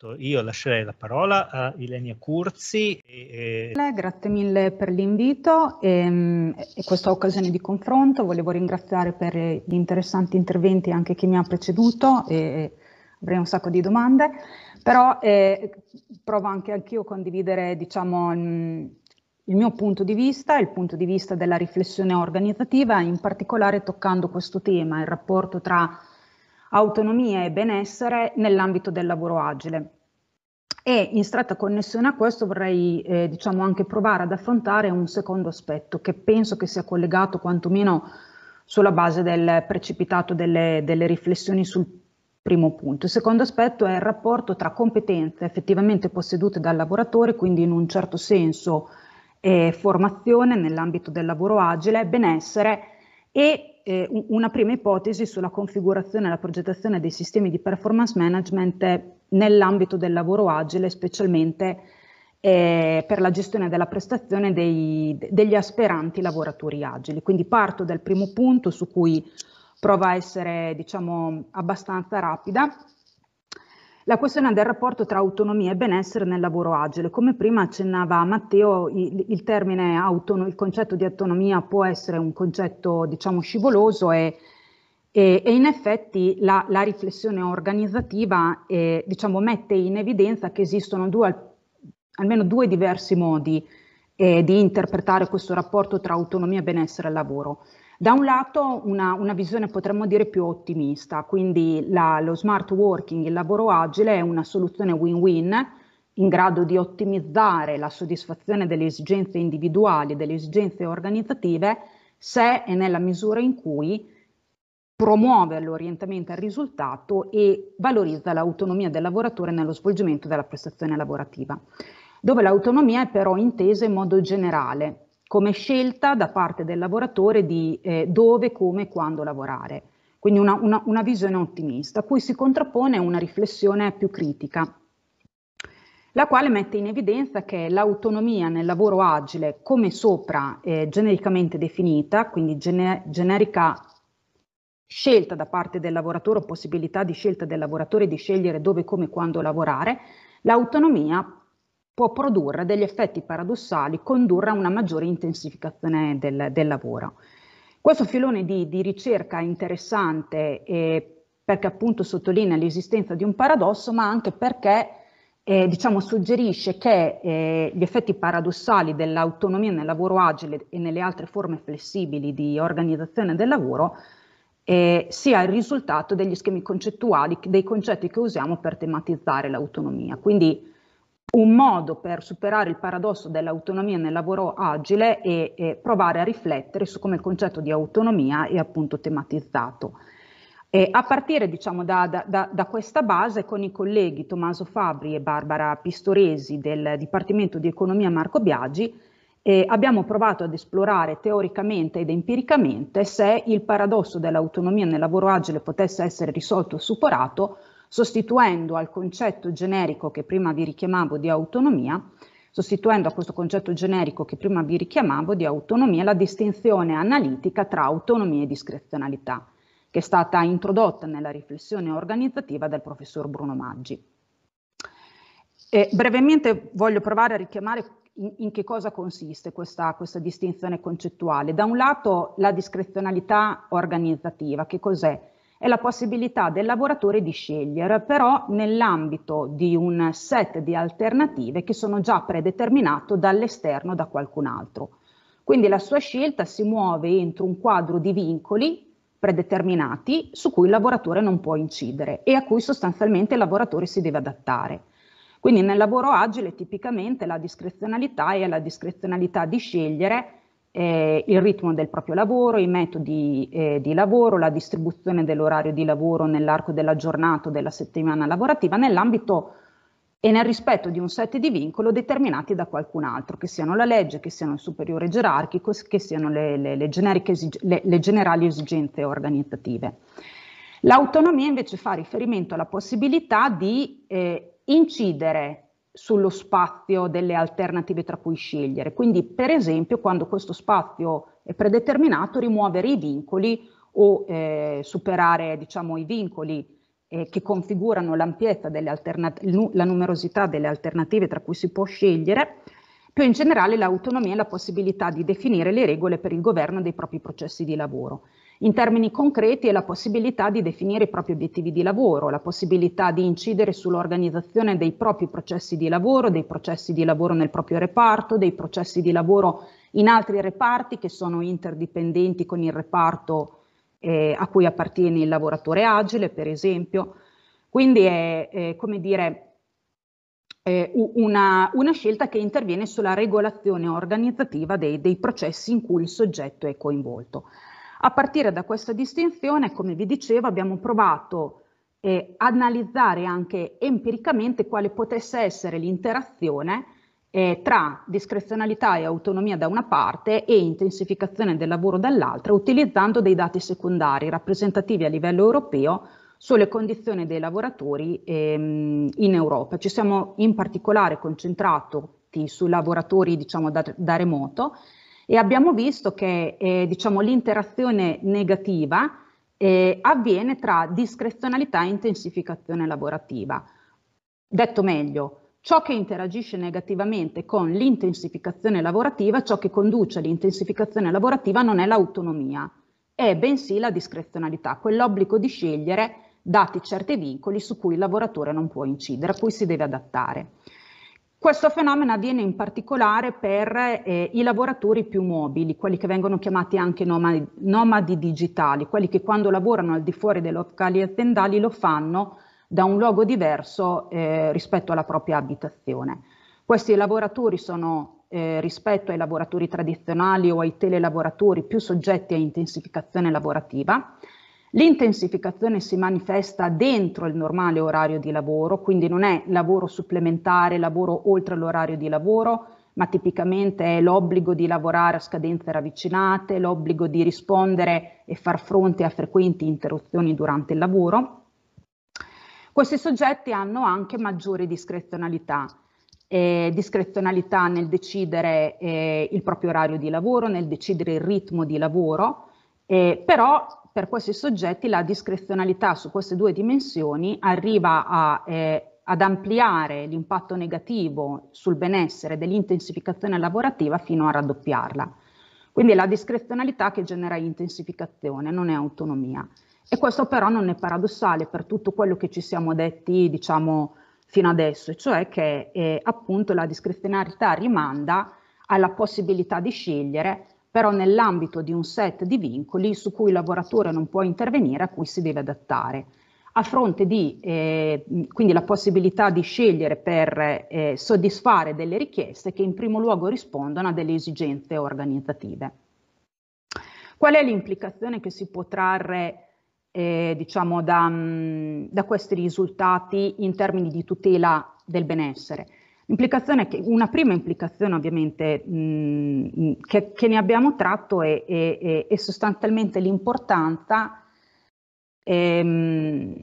tutto. Esatto, io lascerei la parola a Ilenia Curzi. E, e... Grazie mille per l'invito e, ehm, e, questa occasione di confronto. Volevo ringraziare per gli interessanti interventi anche chi mi ha preceduto e avrei un sacco di domande, però eh, provo anche anch'io a condividere diciamo, mm, il mio punto di vista, il punto di vista della riflessione organizzativa, in particolare toccando questo tema, il rapporto tra autonomia e benessere nell'ambito del lavoro agile. E in stretta connessione a questo vorrei eh, diciamo anche provare ad affrontare un secondo aspetto che penso che sia collegato quantomeno sulla base del precipitato delle, delle riflessioni sul primo punto. Il secondo aspetto è il rapporto tra competenze effettivamente possedute dal lavoratore, quindi in un certo senso eh, formazione nell'ambito del lavoro agile, benessere e eh, una prima ipotesi sulla configurazione e la progettazione dei sistemi di performance management nell'ambito del lavoro agile, specialmente eh, per la gestione della prestazione dei, degli aspiranti lavoratori agili. Quindi parto dal primo punto su cui prova a essere diciamo, abbastanza rapida la questione del rapporto tra autonomia e benessere nel lavoro agile. Come prima accennava Matteo, il, il termine autono, il concetto di autonomia può essere un concetto diciamo scivoloso e, e, e in effetti la, la riflessione organizzativa eh, diciamo, mette in evidenza che esistono due, almeno due diversi modi eh, di interpretare questo rapporto tra autonomia e benessere al lavoro. Da un lato una, una visione potremmo dire più ottimista, quindi la, lo smart working, il lavoro agile è una soluzione win-win in grado di ottimizzare la soddisfazione delle esigenze individuali e delle esigenze organizzative se e nella misura in cui promuove l'orientamento al risultato e valorizza l'autonomia del lavoratore nello svolgimento della prestazione lavorativa, dove l'autonomia è però intesa in modo generale, come scelta da parte del lavoratore di eh, dove, come e quando lavorare. Quindi una, una, una visione ottimista, a cui si contrappone una riflessione più critica, la quale mette in evidenza che l'autonomia nel lavoro agile, come sopra eh, genericamente definita, quindi gene, generica scelta da parte del lavoratore o possibilità di scelta del lavoratore di scegliere dove, come, e quando lavorare, l'autonomia può produrre degli effetti paradossali, condurre a una maggiore intensificazione del, del lavoro. Questo filone di, di ricerca è interessante eh, perché appunto sottolinea l'esistenza di un paradosso, ma anche perché eh, diciamo, suggerisce che eh, gli effetti paradossali dell'autonomia nel lavoro agile e nelle altre forme flessibili di organizzazione del lavoro eh, sia il risultato degli schemi concettuali, dei concetti che usiamo per tematizzare l'autonomia. Quindi un modo per superare il paradosso dell'autonomia nel lavoro agile e, è provare a riflettere su come il concetto di autonomia è appunto tematizzato. E a partire diciamo, da, da, da, questa base con i colleghi Tommaso Fabri e Barbara Pistoresi del Dipartimento di Economia Marco Biagi eh, abbiamo provato ad esplorare teoricamente ed empiricamente se il paradosso dell'autonomia nel lavoro agile potesse essere risolto o superato sostituendo al concetto generico che prima vi richiamavo di autonomia, sostituendo a questo concetto generico che prima vi richiamavo di autonomia la distinzione analitica tra autonomia e discrezionalità, che è stata introdotta nella riflessione organizzativa del professor Bruno Maggi. E brevemente voglio provare a richiamare in, che cosa consiste questa, questa, distinzione concettuale? Da un lato la discrezionalità organizzativa, che cos'è? è la possibilità del lavoratore di scegliere, però nell'ambito di un set di alternative che sono già predeterminato dall'esterno da qualcun altro. Quindi la sua scelta si muove entro un quadro di vincoli predeterminati su cui il lavoratore non può incidere e a cui sostanzialmente il lavoratore si deve adattare. Quindi nel lavoro agile tipicamente la discrezionalità è la discrezionalità di scegliere eh, il ritmo del proprio lavoro, i metodi eh, di lavoro, la distribuzione dell'orario di lavoro nell'arco della giornata o della settimana lavorativa nell'ambito e nel rispetto di un set di vincolo determinati da qualcun altro, che siano la legge, che siano il superiore gerarchico, che siano le, le, le, le generali esigenze organizzative. L'autonomia invece fa riferimento alla possibilità di eh, incidere sullo spazio delle alternative tra cui scegliere. Quindi, per esempio, quando questo spazio è predeterminato, rimuovere i vincoli o eh, superare diciamo, i vincoli eh, che configurano l'ampiezza delle alternative, la numerosità delle alternative tra cui si può scegliere, più in generale l'autonomia e la possibilità di definire le regole per il governo dei propri processi di lavoro. In termini concreti è la possibilità di definire i propri obiettivi di lavoro, la possibilità di incidere sull'organizzazione dei propri processi di lavoro, dei processi di lavoro nel proprio reparto, dei processi di lavoro in altri reparti che sono interdipendenti con il reparto eh, a cui appartiene il lavoratore agile, per esempio. Quindi è, è come dire, una, una, scelta che interviene sulla regolazione organizzativa dei, dei, processi in cui il soggetto è coinvolto. A partire da questa distinzione, come vi dicevo, abbiamo provato eh, analizzare anche empiricamente quale potesse essere l'interazione eh, tra discrezionalità e autonomia da una parte e intensificazione del lavoro dall'altra, utilizzando dei dati secondari rappresentativi a livello europeo sulle condizioni dei lavoratori ehm, in Europa. Ci siamo in particolare concentrati sui lavoratori diciamo, da, da remoto e abbiamo visto che eh, diciamo, l'interazione negativa eh, avviene tra discrezionalità e intensificazione lavorativa. Detto meglio, ciò che interagisce negativamente con l'intensificazione lavorativa, ciò che conduce all'intensificazione lavorativa non è l'autonomia, è bensì la discrezionalità, quell'obbligo di scegliere dati certi vincoli su cui il lavoratore non può incidere, a cui si deve adattare. Questo fenomeno avviene in particolare per eh, i lavoratori più mobili, quelli che vengono chiamati anche nomadi, nomadi, digitali, quelli che quando lavorano al di fuori dei locali aziendali lo fanno da un luogo diverso eh, rispetto alla propria abitazione. Questi lavoratori sono eh, rispetto ai lavoratori tradizionali o ai telelavoratori più soggetti a intensificazione lavorativa L'intensificazione si manifesta dentro il normale orario di lavoro, quindi non è lavoro supplementare, lavoro oltre l'orario di lavoro, ma tipicamente è l'obbligo di lavorare a scadenze ravvicinate, l'obbligo di rispondere e far fronte a frequenti interruzioni durante il lavoro. Questi soggetti hanno anche maggiore discrezionalità, eh, discrezionalità nel decidere eh, il proprio orario di lavoro, nel decidere il ritmo di lavoro, eh, però per questi soggetti la discrezionalità su queste due dimensioni arriva a, eh, ad ampliare l'impatto negativo sul benessere dell'intensificazione lavorativa fino a raddoppiarla. Quindi è la discrezionalità che genera intensificazione, non è autonomia. E questo però non è paradossale per tutto quello che ci siamo detti, diciamo, fino adesso, cioè che eh, appunto la discrezionalità rimanda alla possibilità di scegliere però nell'ambito di un set di vincoli su cui il lavoratore non può intervenire, a cui si deve adattare. A fronte di, eh, quindi la possibilità di scegliere per eh, soddisfare delle richieste che in primo luogo rispondono a delle esigenze organizzative. Qual è l'implicazione che si può trarre eh, diciamo da, mm, da questi risultati in termini di tutela del benessere? Implicazione che, una prima implicazione ovviamente mh, che, che, ne abbiamo tratto è, è, è sostanzialmente l'importanza ehm,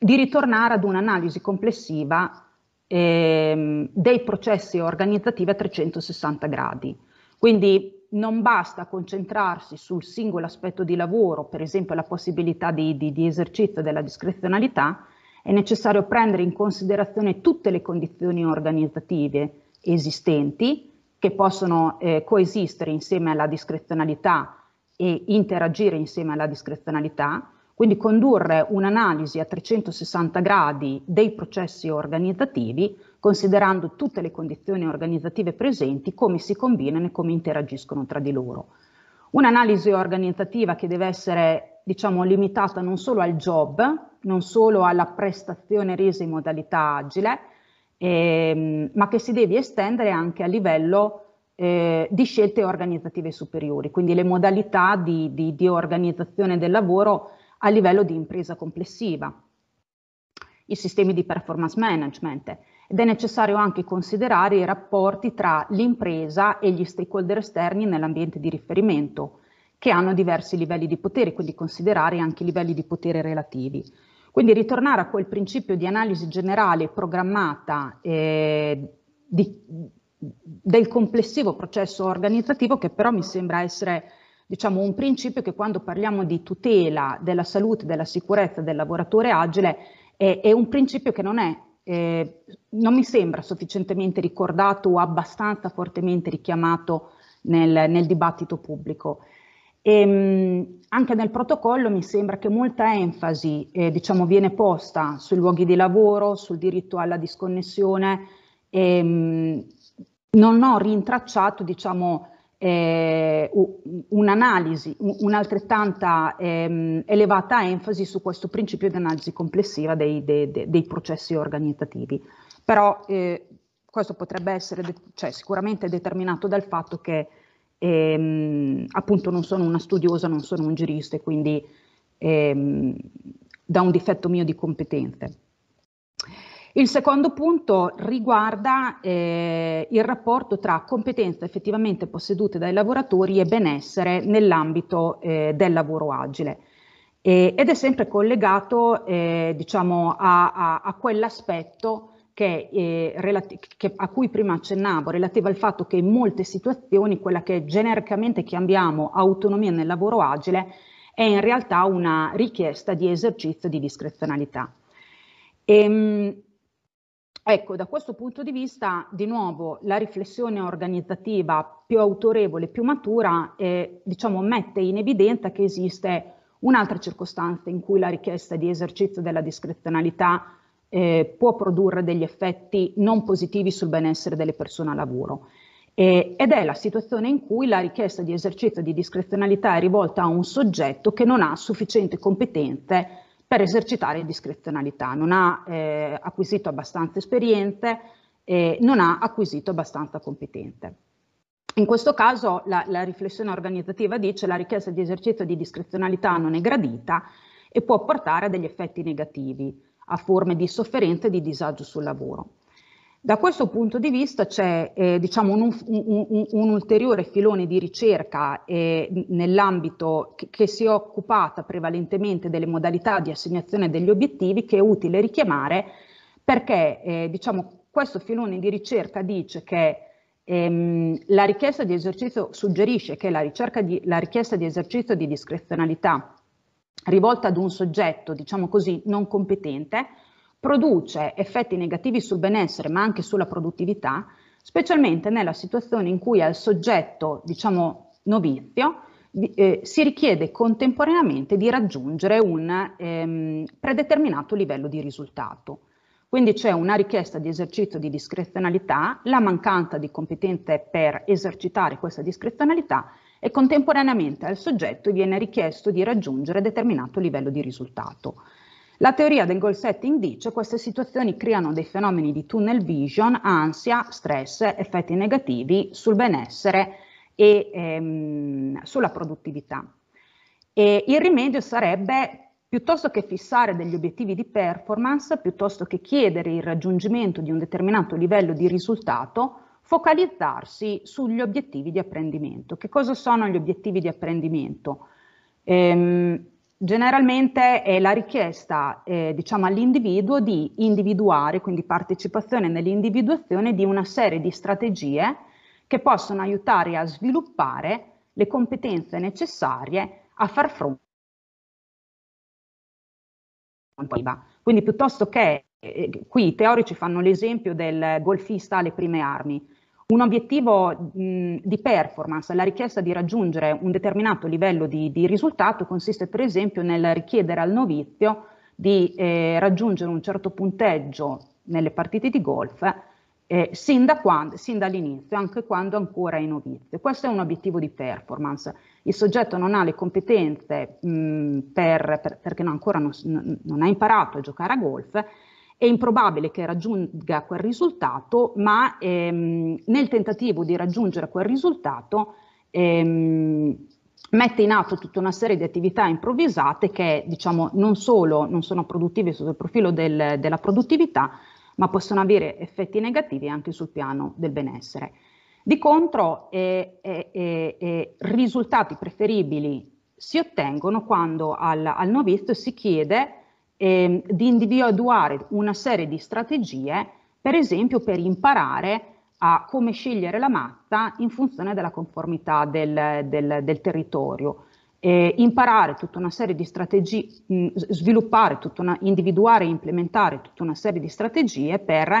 di ritornare ad un'analisi complessiva ehm, dei processi organizzativi a 360 gradi. Quindi non basta concentrarsi sul singolo aspetto di lavoro, per esempio la possibilità di, di, di esercizio della discrezionalità, è necessario prendere in considerazione tutte le condizioni organizzative esistenti che possono eh, coesistere insieme alla discrezionalità e interagire insieme alla discrezionalità, quindi condurre un'analisi a 360 gradi dei processi organizzativi considerando tutte le condizioni organizzative presenti, come si combinano e come interagiscono tra di loro. Un'analisi organizzativa che deve essere diciamo, limitata non solo al job, non solo alla prestazione resa in modalità agile, ehm, ma che si deve estendere anche a livello eh, di scelte organizzative superiori, quindi le modalità di, di, di organizzazione del lavoro a livello di impresa complessiva, i sistemi di performance management ed è necessario anche considerare i rapporti tra l'impresa e gli stakeholder esterni nell'ambiente di riferimento, che hanno diversi livelli di potere, quindi considerare anche i livelli di potere relativi. Quindi ritornare a quel principio di analisi generale programmata eh, di, del complessivo processo organizzativo che però mi sembra essere diciamo, un principio che quando parliamo di tutela della salute, della sicurezza del lavoratore agile è, è un principio che non è eh, non mi sembra sufficientemente ricordato o abbastanza fortemente richiamato nel, nel dibattito pubblico. E, ehm, anche nel protocollo mi sembra che molta enfasi eh, diciamo, viene posta sui luoghi di lavoro, sul diritto alla disconnessione. E, ehm, non ho rintracciato diciamo, eh, un'analisi, un'altrettanta ehm, elevata enfasi su questo principio di analisi complessiva dei, dei, dei processi organizzativi. Però eh, questo potrebbe essere cioè, sicuramente determinato dal fatto che e, ehm, appunto non sono una studiosa, non sono un giurista e quindi ehm, da un difetto mio di competenze. Il secondo punto riguarda eh, il rapporto tra competenze effettivamente possedute dai lavoratori e benessere nell'ambito eh, del lavoro agile e, ed è sempre collegato eh, diciamo a, a, a quell'aspetto eh, che, che, a cui prima accennavo, relativa al fatto che in molte situazioni quella che genericamente chiamiamo autonomia nel lavoro agile è in realtà una richiesta di esercizio di discrezionalità. E, ehm, Ecco, da questo punto di vista, di nuovo, la riflessione organizzativa più autorevole, più matura, eh, diciamo, mette in evidenza che esiste un'altra circostanza in cui la richiesta di esercizio della discrezionalità eh, può produrre degli effetti non positivi sul benessere delle persone a lavoro. Eh, ed è la situazione in cui la richiesta di esercizio di discrezionalità è rivolta a un soggetto che non ha sufficienti competenze per esercitare discrezionalità, non ha eh, acquisito abbastanza esperienze, eh, non ha acquisito abbastanza competenze. In questo caso la, la riflessione organizzativa dice che la richiesta di esercizio di discrezionalità non è gradita e può portare a degli effetti negativi a forme di sofferenza e di disagio sul lavoro. Da questo punto di vista c'è eh, diciamo un, un, un, un, ulteriore filone di ricerca eh, nell'ambito che, che, si è occupata prevalentemente delle modalità di assegnazione degli obiettivi che è utile richiamare perché eh, diciamo, questo filone di ricerca dice che ehm, la richiesta di esercizio suggerisce che la, di, la richiesta di esercizio di discrezionalità rivolta ad un soggetto, diciamo così, non competente, produce effetti negativi sul benessere ma anche sulla produttività, specialmente nella situazione in cui al soggetto, diciamo, novizio, eh, si richiede contemporaneamente di raggiungere un ehm, predeterminato livello di risultato. Quindi c'è una richiesta di esercizio di discrezionalità, la mancanza di competenze per esercitare questa discrezionalità e contemporaneamente al soggetto viene richiesto di raggiungere determinato livello di risultato. La teoria del goal setting dice che queste situazioni creano dei fenomeni di tunnel vision, ansia, stress, effetti negativi sul benessere e ehm, sulla produttività. E il rimedio sarebbe, piuttosto che fissare degli obiettivi di performance, piuttosto che chiedere il raggiungimento di un determinato livello di risultato, focalizzarsi sugli obiettivi di apprendimento. Che cosa sono gli obiettivi di apprendimento? Ehm, generalmente è la richiesta eh, diciamo all'individuo di individuare, quindi partecipazione nell'individuazione di una serie di strategie che possono aiutare a sviluppare le competenze necessarie a far fronte. Quindi piuttosto che, eh, qui i teorici fanno l'esempio del golfista alle prime armi, un obiettivo mh, di performance, la richiesta di raggiungere un determinato livello di, di, risultato consiste per esempio nel richiedere al novizio di eh, raggiungere un certo punteggio nelle partite di golf eh, sin, da quando, sin dall'inizio, anche quando ancora è novizio. Questo è un obiettivo di performance. Il soggetto non ha le competenze mh, per, per, perché no, ancora non, non ha imparato a giocare a golf è improbabile che raggiunga quel risultato, ma ehm, nel tentativo di raggiungere quel risultato ehm, mette in atto tutta una serie di attività improvvisate che diciamo, non solo non sono produttive sotto il profilo del, della produttività, ma possono avere effetti negativi anche sul piano del benessere. Di contro, eh, eh, eh, risultati preferibili si ottengono quando al, al novizio si chiede eh, di individuare una serie di strategie, per esempio per imparare a come scegliere la matta in funzione della conformità del, del, del territorio. Eh, imparare tutta una serie di strategie, mh, mm, sviluppare, una, individuare e implementare tutta una serie di strategie per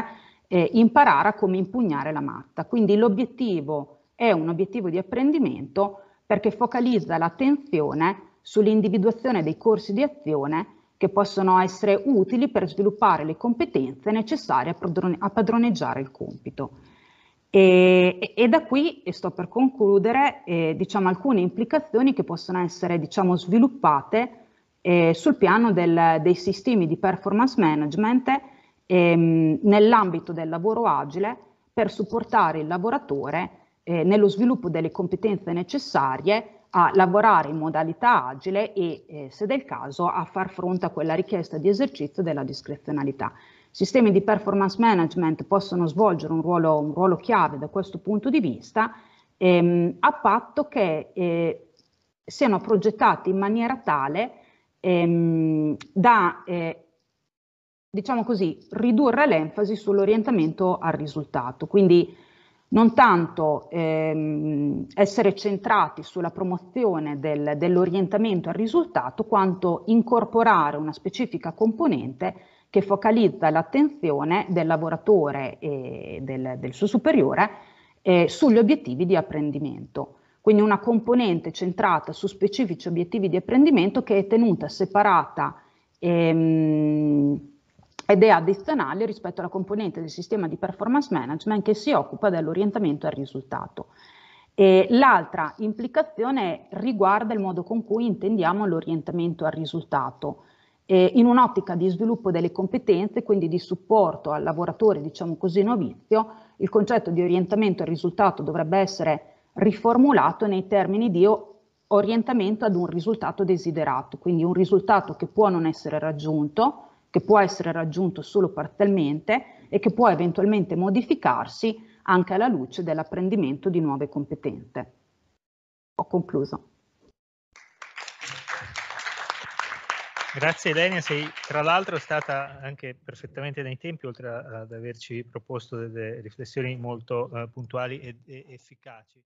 eh, imparare a come impugnare la matta. Quindi l'obiettivo è un obiettivo di apprendimento perché focalizza l'attenzione sull'individuazione dei corsi di azione che possono essere utili per sviluppare le competenze necessarie a, padrone, a padroneggiare il compito. E, e, da qui, e sto per concludere, eh, diciamo alcune implicazioni che possono essere diciamo, sviluppate eh, sul piano del, dei sistemi di performance management ehm, nell'ambito del lavoro agile per supportare il lavoratore eh, nello sviluppo delle competenze necessarie a lavorare in modalità agile e, eh, se del caso, a far fronte a quella richiesta di esercizio della discrezionalità. Sistemi di performance management possono svolgere un ruolo, un ruolo chiave da questo punto di vista, ehm, a patto che eh, siano progettati in maniera tale ehm, da, eh, diciamo così, ridurre l'enfasi sull'orientamento al risultato. Quindi, non tanto ehm, essere centrati sulla promozione del, dell'orientamento al risultato, quanto incorporare una specifica componente che focalizza l'attenzione del lavoratore e del, del suo superiore eh, sugli obiettivi di apprendimento. Quindi una componente centrata su specifici obiettivi di apprendimento che è tenuta separata ehm, ed è addizionale rispetto alla componente del sistema di performance management che si occupa dell'orientamento al risultato. l'altra implicazione riguarda il modo con cui intendiamo l'orientamento al risultato. E in un'ottica di sviluppo delle competenze, quindi di supporto al lavoratore, diciamo così, novizio, il concetto di orientamento al risultato dovrebbe essere riformulato nei termini di orientamento ad un risultato desiderato, quindi un risultato che può non essere raggiunto, che può essere raggiunto solo parzialmente e che può eventualmente modificarsi anche alla luce dell'apprendimento di nuove competenze. Ho concluso. Grazie Elenia, sei tra l'altro stata anche perfettamente nei tempi, oltre ad averci proposto delle riflessioni molto uh, puntuali ed efficaci.